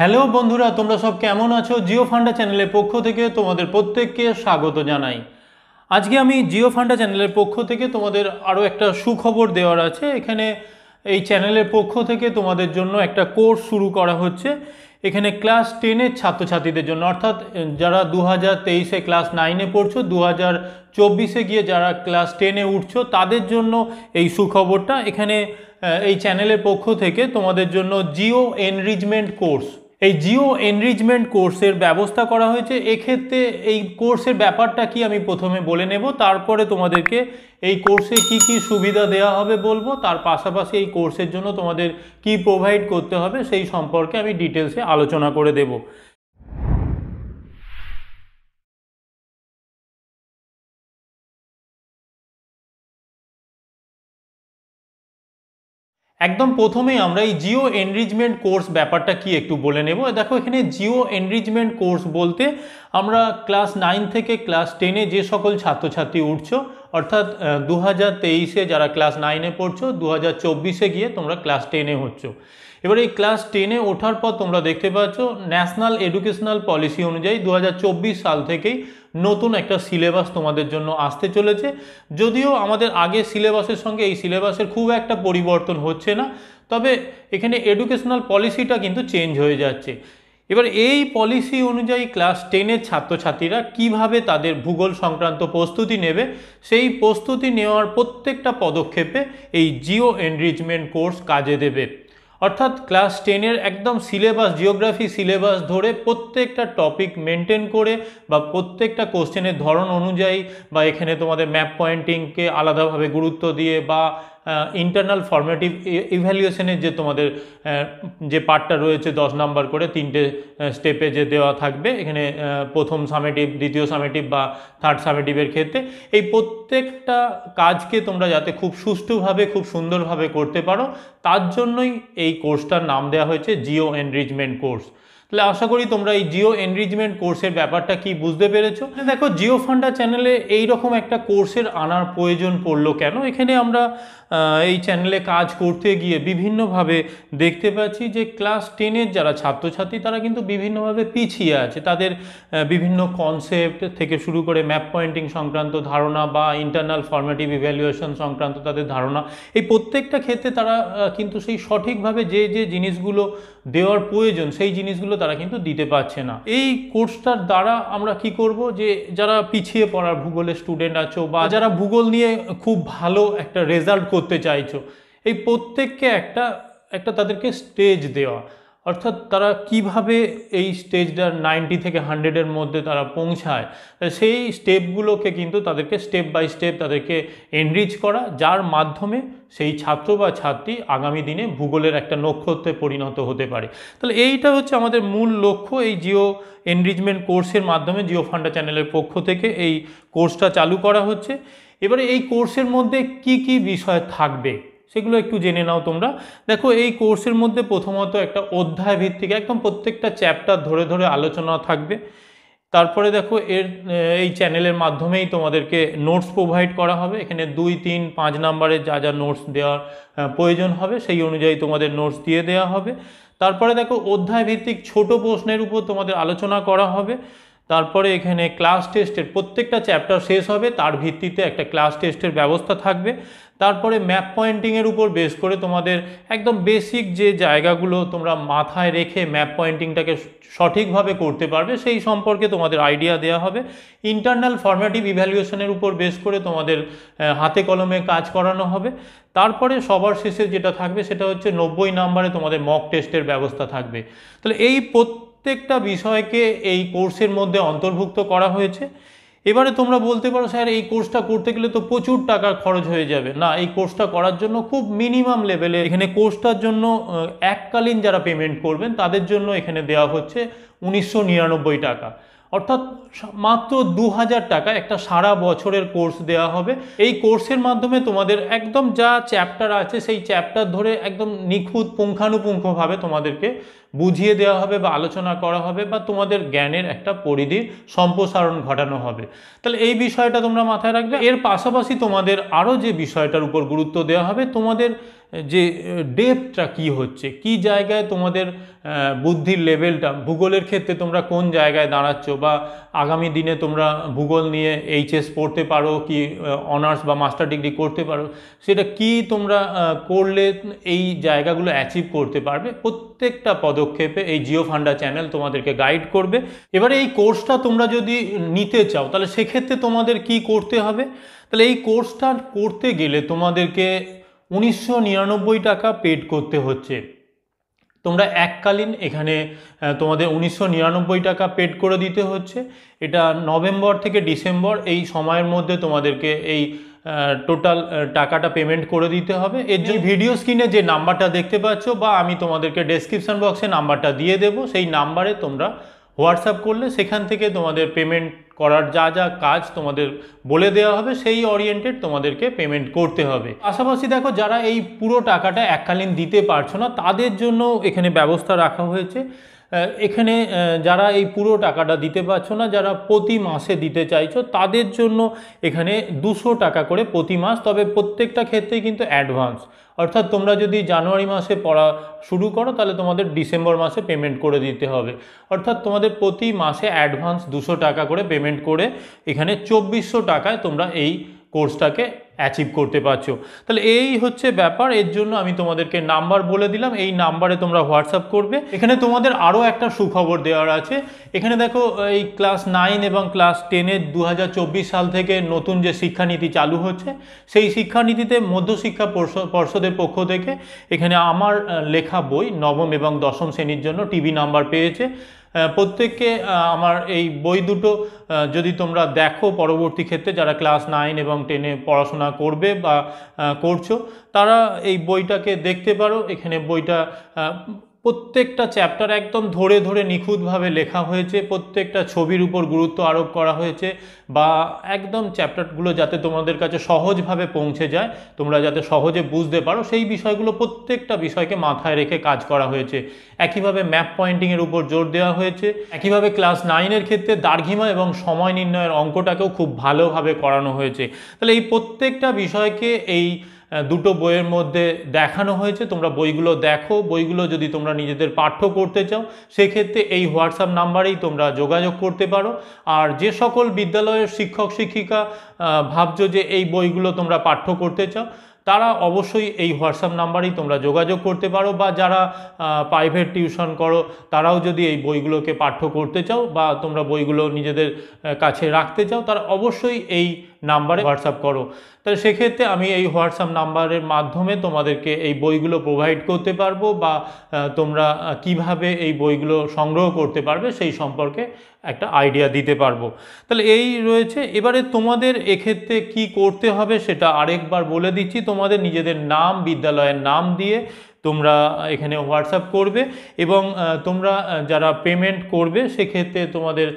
hello বন্ধুরা তোমরা সব কেমন আছো জিও ফান্ডা চ্যানেলের পক্ষ থেকে তোমাদের প্রত্যেককে স্বাগত জানাই আজকে আমি জিও ফান্ডা চ্যানেলের পক্ষ থেকে তোমাদের আরও একটা সুখবর দেওয়ার আছে এখানে এই চ্যানেলের পক্ষ থেকে তোমাদের জন্য একটা কোর্স শুরু করা হচ্ছে এখানে ক্লাস টেনের ছাত্রছাত্রীদের জন্য অর্থাৎ যারা দু হাজার তেইশে ক্লাস নাইনে পড়ছো দু হাজার চব্বিশে গিয়ে যারা ক্লাস টেনে উঠছো তাদের জন্য এই সুখবরটা এখানে এই চ্যানেলের পক্ষ থেকে তোমাদের জন্য জিও এনরিচমেন্ট কোর্স এই জিও এনরিচমেন্ট কোর্সের ব্যবস্থা করা হয়েছে এক্ষেত্রে এই কোর্সের ব্যাপারটা কি আমি প্রথমে বলে নেব তারপরে তোমাদেরকে এই কোর্সে কি কি সুবিধা দেওয়া হবে বলবো তার পাশাপাশি এই কোর্সের জন্য তোমাদের কি প্রোভাইড করতে হবে সেই সম্পর্কে আমি ডিটেলসে আলোচনা করে দেবো একদম প্রথমে আমরা এই জিও এনরিচমেন্ট কোর্স ব্যাপারটা কি একটু বলে নেব দেখো এখানে জিও এনরিচমেন্ট কোর্স বলতে আমরা ক্লাস নাইন থেকে ক্লাস টেনে যে সকল ছাত্রছাত্রী উঠছ অর্থাৎ দু হাজার তেইশে যারা ক্লাস নাইনে পড়ছো দু হাজার চব্বিশে গিয়ে তোমরা ক্লাস টেনে হচ্ছ এবার এই ক্লাস টেনে ওঠার পর তোমরা দেখতে পাচ্ছ ন্যাশনাল এডুকেশনাল পলিসি অনুযায়ী দু সাল থেকেই নতুন একটা সিলেবাস তোমাদের জন্য আসতে চলেছে যদিও আমাদের আগে সিলেবাসের সঙ্গে এই সিলেবাসের খুব একটা পরিবর্তন হচ্ছে না তবে এখানে এডুকেশনাল পলিসিটা কিন্তু চেঞ্জ হয়ে যাচ্ছে এবার এই পলিসি অনুযায়ী ক্লাস টেনের ছাত্রছাত্রীরা কিভাবে তাদের ভূগোল সংক্রান্ত প্রস্তুতি নেবে সেই প্রস্তুতি নেওয়ার প্রত্যেকটা পদক্ষেপে এই জিও এনরিচমেন্ট কোর্স কাজে দেবে অর্থাৎ ক্লাস টেনের একদম সিলেবাস জিওগ্রাফি সিলেবাস ধরে প্রত্যেকটা টপিক মেনটেন করে বা প্রত্যেকটা কোশ্চেনের ধরন অনুযায়ী বা এখানে তোমাদের ম্যাপ পয়েন্টিংকে আলাদাভাবে গুরুত্ব দিয়ে বা ইন্টারনাল ফর্মেটিভ ইভ্যালুয়েশনের যে তোমাদের যে পার্টটা রয়েছে দশ নাম্বার করে তিনটে স্টেপে যে দেওয়া থাকবে এখানে প্রথম সামেটিভ দ্বিতীয় সামেটিভ বা থার্ড সামেটিভের ক্ষেত্রে এই প্রত্যেকটা কাজকে তোমরা যাতে খুব সুষ্ঠুভাবে খুব সুন্দরভাবে করতে পারো তার জন্যই এই কোর্সটার নাম দেওয়া হয়েছে জিও এনরিচমেন্ট কোর্স তাহলে আশা করি তোমরা এই জিও এনরিচমেন্ট কোর্সের ব্যাপারটা কি বুঝতে পেরেছো মানে দেখো জিও ফান্ডা চ্যানেলে এইরকম একটা কোর্সের আনার প্রয়োজন পড়লো কেন এখানে আমরা এই চ্যানেলে কাজ করতে গিয়ে বিভিন্নভাবে দেখতে পাচ্ছি যে ক্লাস টেনের যারা ছাত্রছাত্রী তারা কিন্তু বিভিন্নভাবে পিছিয়ে আছে তাদের বিভিন্ন কনসেপ্ট থেকে শুরু করে ম্যাপ পয়েন্টিং সংক্রান্ত ধারণা বা ইন্টারনাল ফর্মেটিভ ইভ্যালুয়েশন সংক্রান্ত তাদের ধারণা এই প্রত্যেকটা ক্ষেত্রে তারা কিন্তু সেই সঠিকভাবে যে যে জিনিসগুলো দেওয়ার প্রয়োজন সেই জিনিসগুলো তারা কিন্তু দিতে পারছে না এই কোর্সটার দ্বারা আমরা কি করব যে যারা পিছিয়ে পড়ার ভূগোলের স্টুডেন্ট আছো বা যারা ভূগোল নিয়ে খুব ভালো একটা রেজাল্ট করতে চাইছো এই প্রত্যেককে একটা একটা তাদেরকে স্টেজ দেওয়া অর্থাৎ তারা কিভাবে এই স্টেজটা নাইনটি থেকে হান্ড্রেডের মধ্যে তারা পৌঁছায় সেই স্টেপগুলোকে কিন্তু তাদেরকে স্টেপ বাই স্টেপ তাদেরকে এনরিচ করা যার মাধ্যমে সেই ছাত্র বা ছাত্রী আগামী দিনে ভূগোলের একটা নক্ষত্রে পরিণত হতে পারে তাহলে এইটা হচ্ছে আমাদের মূল লক্ষ্য এই জিও এনরিচমেন্ট কোর্সের মাধ্যমে জিও ফান্ডা চ্যানেলের পক্ষ থেকে এই কোর্সটা চালু করা হচ্ছে এবারে এই কোর্সের মধ্যে কি কি বিষয় থাকবে সেগুলো একটু জেনে নাও তোমরা দেখো এই কোর্সের মধ্যে প্রথমত একটা অধ্যায় ভিত্তিক একদম প্রত্যেকটা চ্যাপ্টার ধরে ধরে আলোচনা থাকবে তারপরে দেখো এর এই চ্যানেলের মাধ্যমেই তোমাদেরকে নোটস প্রোভাইড করা হবে এখানে দুই তিন পাঁচ নাম্বারে যা যা নোটস দেওয়ার প্রয়োজন হবে সেই অনুযায়ী তোমাদের নোটস দিয়ে দেওয়া হবে তারপরে দেখো অধ্যায় ভিত্তিক ছোট প্রশ্নের উপর তোমাদের আলোচনা করা হবে তারপরে এখানে ক্লাস টেস্টের প্রত্যেকটা চ্যাপ্টার শেষ হবে তার ভিত্তিতে একটা ক্লাস টেস্টের ব্যবস্থা থাকবে তারপরে ম্যাপ পয়েন্টিংয়ের উপর বেস করে তোমাদের একদম বেসিক যে জায়গাগুলো তোমরা মাথায় রেখে ম্যাপ পয়েন্টিংটাকে সঠিকভাবে করতে পারবে সেই সম্পর্কে তোমাদের আইডিয়া দেওয়া হবে ইন্টারনাল ফর্মেটিভ ইভ্যালুয়েশনের উপর বেস করে তোমাদের হাতে কলমে কাজ করানো হবে তারপরে সবার শেষে যেটা থাকবে সেটা হচ্ছে নব্বই নাম্বারে তোমাদের মক টেস্টের ব্যবস্থা থাকবে তাহলে এই প্রত্যেক প্রত্যেকটা বিষয়কে এই কোর্সের মধ্যে অন্তর্ভুক্ত করা হয়েছে এবারে তোমরা বলতে পারো স্যার এই কোর্সটা করতে গেলে তো প্রচুর টাকার খরচ হয়ে যাবে না এই কোর্সটা করার জন্য খুব মিনিমাম লেভেলে এখানে কোর্সটার জন্য এককালীন যারা পেমেন্ট করবেন তাদের জন্য এখানে দেওয়া হচ্ছে উনিশশো টাকা অর্থাৎ মাত্র দু হাজার টাকা একটা সারা বছরের কোর্স দেওয়া হবে এই কোর্সের মাধ্যমে তোমাদের একদম যা চ্যাপ্টার আছে সেই চ্যাপ্টার ধরে একদম নিখুঁত পুঙ্খানুপুঙ্খভাবে তোমাদেরকে বুঝিয়ে দেওয়া হবে বা আলোচনা করা হবে বা তোমাদের জ্ঞানের একটা পরিধির সম্প্রসারণ ঘটানো হবে তাহলে এই বিষয়টা তোমরা মাথায় রাখবে এর পাশাপাশি তোমাদের আরও যে বিষয়টার উপর গুরুত্ব দেওয়া হবে তোমাদের যে ডেপটা কি হচ্ছে কি জায়গায় তোমাদের বুদ্ধির লেভেলটা ভূগোলের ক্ষেত্রে তোমরা কোন জায়গায় দাঁড়াচ্ছ বা আগামী দিনে তোমরা ভূগোল নিয়ে এইচএস পড়তে পারো কি অনার্স বা মাস্টার ডিগ্রি করতে পারো সেটা কি তোমরা করলে এই জায়গাগুলো অ্যাচিভ করতে পারবে প্রত্যেকটা পদক্ষেপে এই জিও ফান্ডা চ্যানেল তোমাদেরকে গাইড করবে এবারে এই কোর্সটা তোমরা যদি নিতে চাও তাহলে সেক্ষেত্রে তোমাদের কি করতে হবে তাহলে এই কোর্সটা করতে গেলে তোমাদেরকে উনিশশো টাকা পেড করতে হচ্ছে তোমরা এককালীন এখানে তোমাদের উনিশশো টাকা পেড করে দিতে হচ্ছে এটা নভেম্বর থেকে ডিসেম্বর এই সময়ের মধ্যে তোমাদেরকে এই টোটাল টাকাটা পেমেন্ট করে দিতে হবে এর জন্য ভিডিও স্ক্রিনে যে নাম্বারটা দেখতে পাচ্ছ বা আমি তোমাদেরকে ডেসক্রিপশান বক্সে নাম্বারটা দিয়ে দেব সেই নাম্বারে তোমরা হোয়াটসঅ্যাপ করলে সেখান থেকে তোমাদের পেমেন্ট করার যা যা কাজ তোমাদের বলে দেওয়া হবে সেই ওরিয়েন্টেড তোমাদেরকে পেমেন্ট করতে হবে পাশাপাশি দেখো যারা এই পুরো টাকাটা এককালীন দিতে পারছো না তাদের জন্য এখানে ব্যবস্থা রাখা হয়েছে এখানে যারা এই পুরো টাকাটা দিতে পারছো না যারা প্রতি মাসে দিতে চাইছো তাদের জন্য এখানে দুশো টাকা করে প্রতি মাস তবে প্রত্যেকটা ক্ষেত্রেই কিন্তু অ্যাডভান্স অর্থাৎ তোমরা যদি জানুয়ারি মাসে পড়া শুরু করো তাহলে তোমাদের ডিসেম্বর মাসে পেমেন্ট করে দিতে হবে অর্থাৎ তোমাদের প্রতি মাসে অ্যাডভান্স দুশো টাকা করে পেমেন্ট করে এখানে চব্বিশশো টাকায় তোমরা এই কোর্সটাকে অ্যাচিভ করতে পারছো তাহলে এই হচ্ছে ব্যাপার এর জন্য আমি তোমাদেরকে নাম্বার বলে দিলাম এই নাম্বারে তোমরা হোয়াটসঅ্যাপ করবে এখানে তোমাদের আরও একটা সুখবর দেওয়ার আছে এখানে দেখো এই ক্লাস নাইন এবং ক্লাস টেনের দু সাল থেকে নতুন যে শিক্ষানীতি চালু হচ্ছে সেই শিক্ষানীতিতে মধ্যশিক্ষা পর্ষদের পক্ষ থেকে এখানে আমার লেখা বই নবম এবং দশম শ্রেণীর জন্য টিভি নাম্বার পেয়েছে প্রত্যেককে আমার এই বই দুটো যদি তোমরা দেখো পরবর্তী ক্ষেত্রে যারা ক্লাস নাইন এবং টেনে পড়াশোনা করবে বা করছো তারা এই বইটাকে দেখতে পারো এখানে বইটা প্রত্যেকটা চ্যাপ্টার একদম ধরে ধরে নিখুঁতভাবে লেখা হয়েছে প্রত্যেকটা ছবির উপর গুরুত্ব আরোপ করা হয়েছে বা একদম চ্যাপ্টারগুলো যাতে তোমাদের কাছে সহজভাবে পৌঁছে যায় তোমরা যাতে সহজে বুঝতে পারো সেই বিষয়গুলো প্রত্যেকটা বিষয়কে মাথায় রেখে কাজ করা হয়েছে একইভাবে ম্যাপ পয়েন্টিংয়ের উপর জোর দেওয়া হয়েছে একইভাবে ক্লাস নাইনের ক্ষেত্রে দার্ঘিমা এবং সময় নির্ণয়ের অঙ্কটাকেও খুব ভালোভাবে করানো হয়েছে তাহলে এই প্রত্যেকটা বিষয়কে এই দুটো বইয়ের মধ্যে দেখানো হয়েছে তোমরা বইগুলো দেখো বইগুলো যদি তোমরা নিজেদের পাঠ্য করতে চাও সেক্ষেত্রে এই হোয়াটসঅ্যাপ নাম্বারেই তোমরা যোগাযোগ করতে পারো আর যে সকল বিদ্যালয়ের শিক্ষক শিক্ষিকা ভাবছো যে এই বইগুলো তোমরা পাঠ্য করতে চাও তারা অবশ্যই এই হোয়াটসঅ্যাপ নাম্বারেই তোমরা যোগাযোগ করতে পারো বা যারা প্রাইভেট টিউশন করো তারাও যদি এই বইগুলোকে পাঠ্য করতে চাও বা তোমরা বইগুলো নিজেদের কাছে রাখতে চাও তারা অবশ্যই এই নাম্বারে হোয়াটসঅ্যাপ করো তাহলে সেক্ষেত্রে আমি এই হোয়াটসঅ্যাপ নাম্বারের মাধ্যমে তোমাদেরকে এই বইগুলো প্রোভাইড করতে পারবো বা তোমরা কিভাবে এই বইগুলো সংগ্রহ করতে পারবে সেই সম্পর্কে একটা আইডিয়া দিতে পারবো তাহলে এই রয়েছে এবারে তোমাদের এক্ষেত্রে কি করতে হবে সেটা আরেকবার বলে দিচ্ছি তোমাদের নিজেদের নাম বিদ্যালয়ের নাম দিয়ে তোমরা এখানে হোয়াটসঅ্যাপ করবে এবং তোমরা যারা পেমেন্ট করবে সেক্ষেত্রে তোমাদের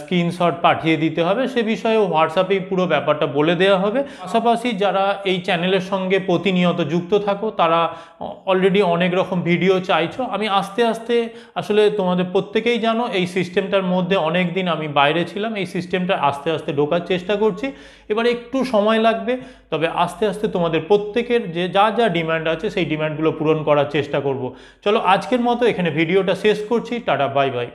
স্ক্রিনশট পাঠিয়ে দিতে হবে সে বিষয়ে হোয়াটসঅ্যাপেই পুরো ব্যাপারটা বলে দেওয়া হবে পাশাপাশি যারা এই চ্যানেলের সঙ্গে প্রতিনিয়ত যুক্ত থাকো তারা অলরেডি অনেক রকম ভিডিও চাইছো আমি আস্তে আস্তে আসলে তোমাদের প্রত্যেকেই জানো এই সিস্টেমটার মধ্যে অনেক দিন আমি বাইরে ছিলাম এই সিস্টেমটা আস্তে আস্তে ঢোকার চেষ্টা করছি এবার একটু সময় লাগবে তবে আস্তে আস্তে তোমাদের প্রত্যেকের যে যা যা ডিম্যান্ড আছে সেই ডিম্যান্ডগুলো পূরণ করার চেষ্টা করব চলো আজকের মতো এখানে ভিডিওটা শেষ করছি টাটা বাই বাই